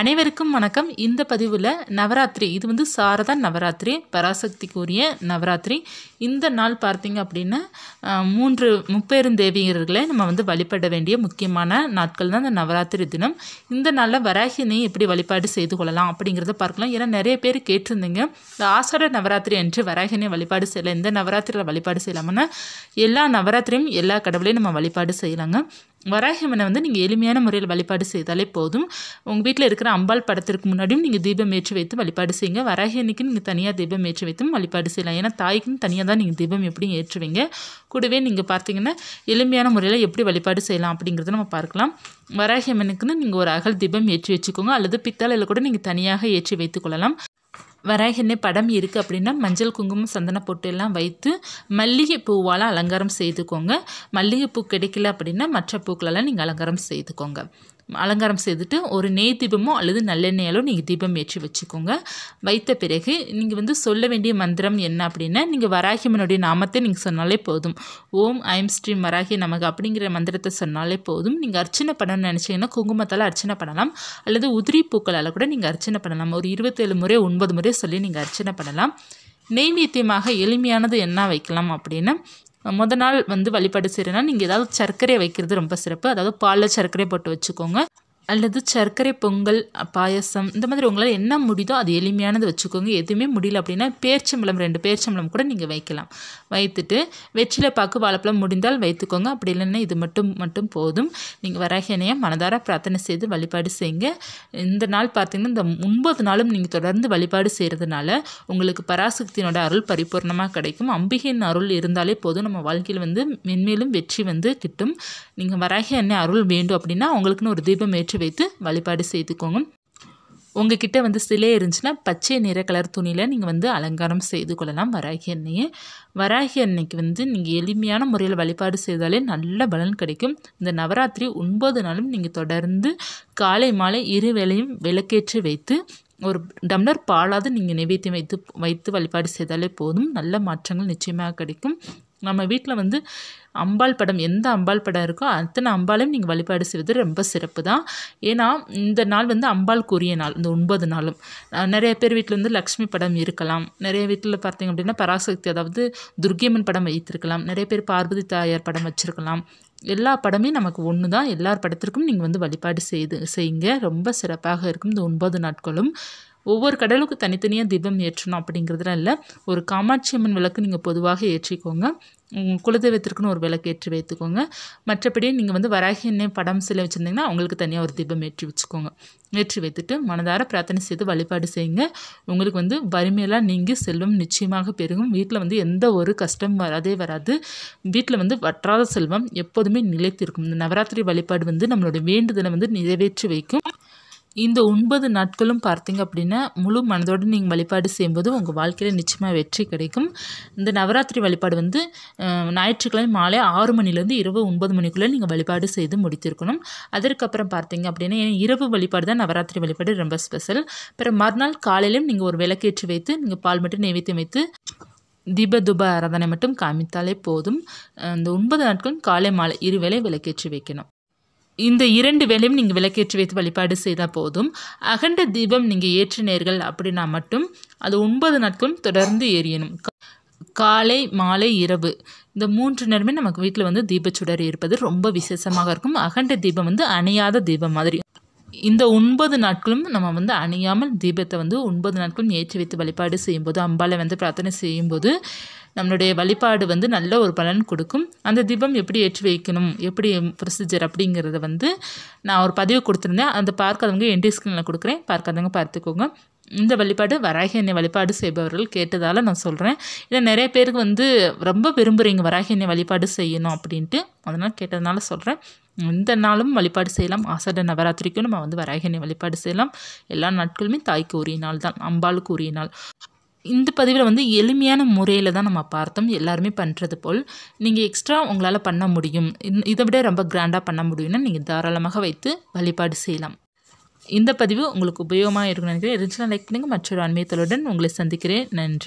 அனைவருக்கும் வணக்கம் இந்த பதிவில் நவராத்திரி இது வந்து சாரதா நவராத்திரி பராசக்திக்குரிய நவராத்திரி இந்த நாள் பார்த்திங்க அப்படின்னா மூன்று தேவியர்களை நம்ம வந்து வழிபட வேண்டிய முக்கியமான நாட்கள் தான் இந்த நவராத்திரி தினம் இந்த நாளில் வராகினை எப்படி வழிபாடு செய்து கொள்ளலாம் அப்படிங்கிறத பார்க்கலாம் ஏன்னா நிறைய பேர் கேட்டிருந்தீங்க இந்த ஆசார நவராத்திரி என்று வராகினை வழிபாடு செய்யலாம் இந்த நவராத்திரியில் வழிபாடு செய்யலாமுன்னா எல்லா நவராத்திரியும் எல்லா கடவுளையும் நம்ம வழிபாடு செய்யலாங்க வராகியம்மனை வந்து நீங்கள் எளிமையான முறையில் வழிபாடு செய்தாலே போதும் உங்கள் வீட்டில் இருக்கிற அம்பாள் படத்திற்கு முன்னாடியும் நீங்கள் தீபம் ஏற்றி வைத்து வழிபாடு செய்யுங்க வராகி நீங்கள் தனியாக தீபம் ஏற்றி வைத்தும் வழிபாடு செய்யலாம் ஏன்னா தாய்க்குன்னு தனியாக தான் நீங்கள் தீபம் எப்படி ஏற்றுவீங்க கூடவே நீங்கள் பார்த்தீங்கன்னா எளிமையான முறையில் எப்படி வழிபாடு செய்யலாம் அப்படிங்கிறத நம்ம பார்க்கலாம் வராகி நீங்கள் ஒரு அகல் தீபம் ஏற்றி வச்சுக்கோங்க அல்லது பித்தளையில் கூட நீங்கள் தனியாக ஏற்றி வைத்துக்கொள்ளலாம் வராகினே படம் இருக்குது அப்படின்னா மஞ்சள் குங்குமம் சந்தன பொட்டு எல்லாம் வைத்து மல்லிகை பூவால் அலங்காரம் செய்துக்கோங்க மல்லிகைப்பூ கிடைக்கல அப்படின்னா மற்ற பூக்களெல்லாம் நீங்கள் அலங்காரம் செய்துக்கோங்க அலங்காரம் செய்துட்டு ஒரு நெய் தீபமோ அல்லது நல்லெண்ணெயாலோ நீங்கள் தீபம் ஏற்றி வச்சுக்கோங்க வைத்த பிறகு நீங்கள் வந்து சொல்ல வேண்டிய மந்திரம் என்ன அப்படின்னா நீங்கள் வராகிமனுடைய நாமத்தை நீங்கள் சொன்னாலே போதும் ஓம் ஐம் ஸ்ரீம் வராகி நமக்கு அப்படிங்கிற மந்திரத்தை சொன்னாலே போதும் நீங்கள் அர்ச்சனை பண்ணணும்னு நினச்சிங்கன்னா குங்குமத்தால் அர்ச்சனை பண்ணலாம் அல்லது உதிரி பூக்களால் கூட நீங்கள் அர்ச்சனை பண்ணலாம் ஒரு இருபத்தேழு முறை ஒன்பது முறை சொல்லி நீங்கள் அர்ச்சனை பண்ணலாம் நெய்வீத்தியமாக எளிமையானது என்ன வைக்கலாம் அப்படின்னா முத நாள் வந்து வழிபாடு செய்கிறேன்னா நீங்கள் ஏதாவது சர்க்கரையை வைக்கிறது ரொம்ப சிறப்பு அதாவது பாலில் சர்க்கரை போட்டு வச்சுக்கோங்க அல்லது சர்க்கரை பொங்கல் பாயசம் இந்த மாதிரி உங்களால் என்ன முடியுதோ அது எளிமையானது வச்சுக்கோங்க எதுவுமே முடியல அப்படின்னா பேர்ச்சம்பளம் ரெண்டு பேர்ச்சம்பளம் கூட நீங்கள் வைக்கலாம் வைத்துட்டு வெற்றிலை பாக்கு வாழைப்பழம் முடிந்தால் வைத்துக்கோங்க அப்படி இல்லைன்னா இது மட்டும் மட்டும் போதும் நீங்கள் வராகினையை மனதார பிரார்த்தனை செய்து வழிபாடு செய்யுங்க இந்த நாள் பார்த்திங்கன்னா இந்த ஒன்பது நாளும் நீங்கள் தொடர்ந்து வழிபாடு செய்கிறதுனால உங்களுக்கு பராசக்தியினோட அருள் பரிபூர்ணமாக கிடைக்கும் அம்பிகையின் அருள் இருந்தாலே போதும் நம்ம வாழ்க்கையில் வந்து மென்மேலும் வெற்றி வந்து கிட்டும் நீங்கள் வராகி அருள் வேண்டும் அப்படின்னா உங்களுக்குன்னு ஒரு தீபம் ஏற்றி ஏற்றி வைத்து வழிபாடு செய்துக்கோங்க உங்ககிட்ட வந்து சிலை இருந்துச்சுன்னா பச்சை நிற கலர் துணியில் நீங்கள் வந்து அலங்காரம் செய்து கொள்ளலாம் வராகி அன்னையை வராகி அன்னைக்கு வந்து நீங்கள் எளிமையான முறையில் வழிபாடு செய்தாலே நல்ல பலன் கிடைக்கும் இந்த நவராத்திரி ஒன்பது நாளும் நீங்கள் தொடர்ந்து காலை மாலை இரு வேளையும் விளக்கேற்றி வைத்து ஒரு டம்ளர் பாலாவது நீங்கள் நிவேத்தியம் வைத்து வைத்து வழிபாடு செய்தாலே போதும் நல்ல மாற்றங்கள் நிச்சயமாக கிடைக்கும் நம்ம வீட்டில் வந்து அம்பாள் படம் எந்த அம்பாள் படம் இருக்கோ அத்தனை அம்பாலையும் நீங்கள் வழிபாடு செய்வது ரொம்ப சிறப்பு தான் ஏன்னா இந்த நாள் வந்து அம்பாளுக்குரிய நாள் இந்த ஒன்பது நாளும் நிறைய பேர் வீட்டில் வந்து லக்ஷ்மி படம் இருக்கலாம் நிறைய வீட்டில் பார்த்தீங்க அப்படின்னா பராசக்தி அதாவது துர்கியம்மன் படம் வைத்திருக்கலாம் நிறைய பேர் பார்வதி தாயார் படம் வச்சுருக்கலாம் எல்லா படமே நமக்கு ஒன்று தான் எல்லார் படத்திற்கும் நீங்கள் வந்து வழிபாடு செய்து செய்யுங்க ரொம்ப சிறப்பாக இருக்கும் இந்த ஒன்பது நாட்களும் ஒவ்வொரு கடலுக்கும் தனித்தனியாக தீபம் ஏற்றணும் அப்படிங்கிறதுலாம் இல்லை ஒரு காமாட்சி அம்மன் விளக்கு நீங்கள் பொதுவாக ஏற்றிக்கோங்க குலதெய்வத்திற்குன்னு ஒரு விளக்கு ஏற்றி வைத்துக்கோங்க மற்றபடி நீங்கள் வந்து வராகி என்ன படம் சிலை வச்சுருந்தீங்கன்னா அவங்களுக்கு தனியாக ஒரு தீபம் ஏற்றி வச்சுக்கோங்க ஏற்றி வைத்துட்டு மனதார பிரார்த்தனை செய்து வழிபாடு செய்யுங்க உங்களுக்கு வந்து வறுமையெல்லாம் நீங்கி செல்வம் நிச்சயமாக பெருகும் வீட்டில் வந்து எந்த ஒரு கஷ்டம் வராதே வராது வீட்டில் வந்து வற்றாத செல்வம் எப்போதுமே நிலைத்திருக்கும் இந்த நவராத்திரி வழிபாடு வந்து நம்மளோட வேண்டுதலை வந்து நிறைவேற்றி வைக்கும் இந்த ஒன்பது நாட்களும் பார்த்தீங்க அப்படின்னா முழு மனதோடு நீங்கள் வழிபாடு செய்யும்போது உங்கள் வாழ்க்கையில் நிச்சயமாக வெற்றி கிடைக்கும் இந்த நவராத்திரி வழிபாடு வந்து ஞாயிற்றுக்கிழமை மாலை ஆறு மணிலேருந்து இரவு ஒன்பது மணிக்குள்ளே நீங்கள் வழிபாடு செய்து முடித்திருக்கணும் அதற்கப்புறம் பார்த்தீங்க அப்படின்னா இரவு வழிபாடு தான் நவராத்திரி வழிபாடு ரொம்ப ஸ்பெஷல் பிற மறுநாள் காலையிலும் நீங்கள் ஒரு விளக்கேற்றி வைத்து நீங்கள் பால் மட்டும் நைவேத்தியம் வைத்து தீபதுப ஆராதனை மட்டும் காமித்தாலே போதும் அந்த ஒன்பது நாட்களும் காலை மாலை இருவேளை விளக்கேற்றி வைக்கணும் இந்த இரண்டு வேலையும் நீங்கள் விளக்கேற்றி வைத்து வழிபாடு செய்தால் போதும் அகண்ட தீபம் நீங்கள் ஏற்றினீர்கள் அப்படின்னா மட்டும் அது ஒன்பது நாட்களும் தொடர்ந்து ஏறியணும் காலை மாலை இரவு இந்த மூன்று நேரமே நமக்கு வீட்டில் வந்து தீபச்சுடர் இருப்பது ரொம்ப விசேஷமாக இருக்கும் அகண்ட தீபம் வந்து அணையாத தீபம் மாதிரி இந்த ஒன்பது நாட்களும் நம்ம வந்து அணியாமல் தீபத்தை வந்து ஒன்பது நாட்களும் ஏற்றி வைத்து வழிபாடு செய்யும்போது அம்பாலை வந்து பிரார்த்தனை செய்யும்போது நம்மளுடைய வழிபாடு வந்து நல்ல ஒரு பலன் கொடுக்கும் அந்த தீபம் எப்படி ஏற்றி வைக்கணும் எப்படி ப்ரொசீஜர் அப்படிங்கிறத வந்து நான் ஒரு பதிவு கொடுத்துருந்தேன் அந்த பார்க்காதவங்க என்டி டிஸ்கிரிப்ஷனில் கொடுக்குறேன் பார்க்காதவங்க பார்த்துக்கோங்க இந்த வழிபாடு வராகி எண்ணெய் வழிபாடு செய்பவர்கள் கேட்டதால் நான் சொல்கிறேன் இதை நிறைய பேருக்கு வந்து ரொம்ப விரும்புகிறீங்க வராகி எண்ணெய் வழிபாடு செய்யணும் அப்படின்ட்டு அதனால் கேட்டதுனால சொல்கிறேன் இந்த நாளும் வழிபாடு செய்யலாம் ஆசட நவராத்திரிக்கும் நம்ம வந்து வராகி எண்ணெய் வழிபாடு செய்யலாம் எல்லா நாட்களுமே தாய்க்கு உரிய நாள் தான் அம்பாளுக்கு உரிய நாள் இந்த பதிவில் வந்து எளிமையான முறையில் தான் நம்ம பார்த்தோம் எல்லாருமே பண்ணுறது போல் நீங்கள் எக்ஸ்ட்ரா உங்களால் பண்ண முடியும் இதை விட ரொம்ப கிராண்டாக பண்ண முடியும்னா நீங்கள் தாராளமாக வைத்து வழிபாடு செய்யலாம் இந்த பதிவு உங்களுக்கு உபயோகமாக இருக்கணும் நினைக்கிறேன் இருந்துச்சுன்னா லைக் பண்ணுங்கள் மற்றொரு அண்மையத்தலுடன் உங்களை சந்திக்கிறேன் நன்றி